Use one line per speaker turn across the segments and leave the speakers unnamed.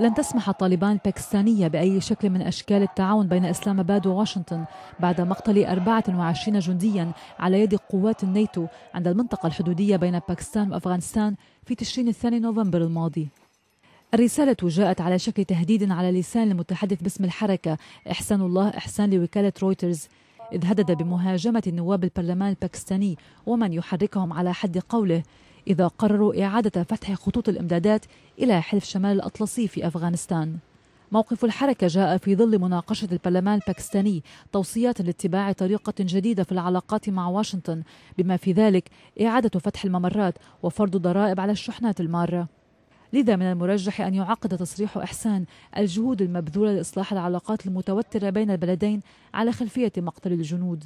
لن تسمح طالبان الباكستانية بأي شكل من أشكال التعاون بين إسلام آباد وواشنطن بعد مقتل 24 جنديا على يد قوات الناتو عند المنطقة الحدودية بين باكستان وأفغانستان في تشرين الثاني نوفمبر الماضي الرسالة جاءت على شكل تهديد على لسان المتحدث باسم الحركة إحسان الله إحسان لوكالة رويترز إذ هدد بمهاجمة نواب البرلمان الباكستاني ومن يحركهم على حد قوله إذا قرروا إعادة فتح خطوط الإمدادات إلى حلف شمال الأطلسي في أفغانستان موقف الحركة جاء في ظل مناقشة البرلمان الباكستاني توصيات لاتباع طريقة جديدة في العلاقات مع واشنطن بما في ذلك إعادة فتح الممرات وفرض ضرائب على الشحنات المارة لذا من المرجح أن يعقد تصريح إحسان الجهود المبذولة لإصلاح العلاقات المتوترة بين البلدين على خلفية مقتل الجنود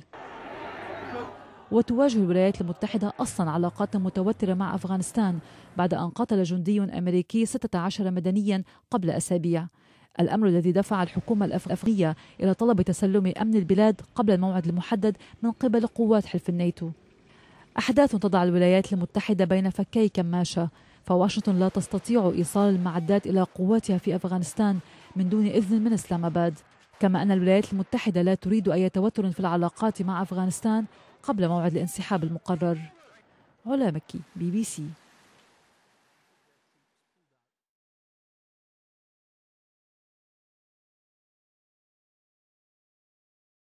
وتواجه الولايات المتحدة أصلا علاقات متوترة مع أفغانستان بعد أن قتل جندي أمريكي 16 مدنيا قبل أسابيع الأمر الذي دفع الحكومة الأفغانية إلى طلب تسلم أمن البلاد قبل الموعد المحدد من قبل قوات حلف الناتو أحداث تضع الولايات المتحدة بين فكي كماشة فواشنطن لا تستطيع إيصال المعدات إلى قواتها في أفغانستان من دون إذن من إسلام أباد كما أن الولايات المتحدة لا تريد أي توتر في العلاقات مع أفغانستان قبل موعد الانسحاب المقرر علا مكي بي بي سي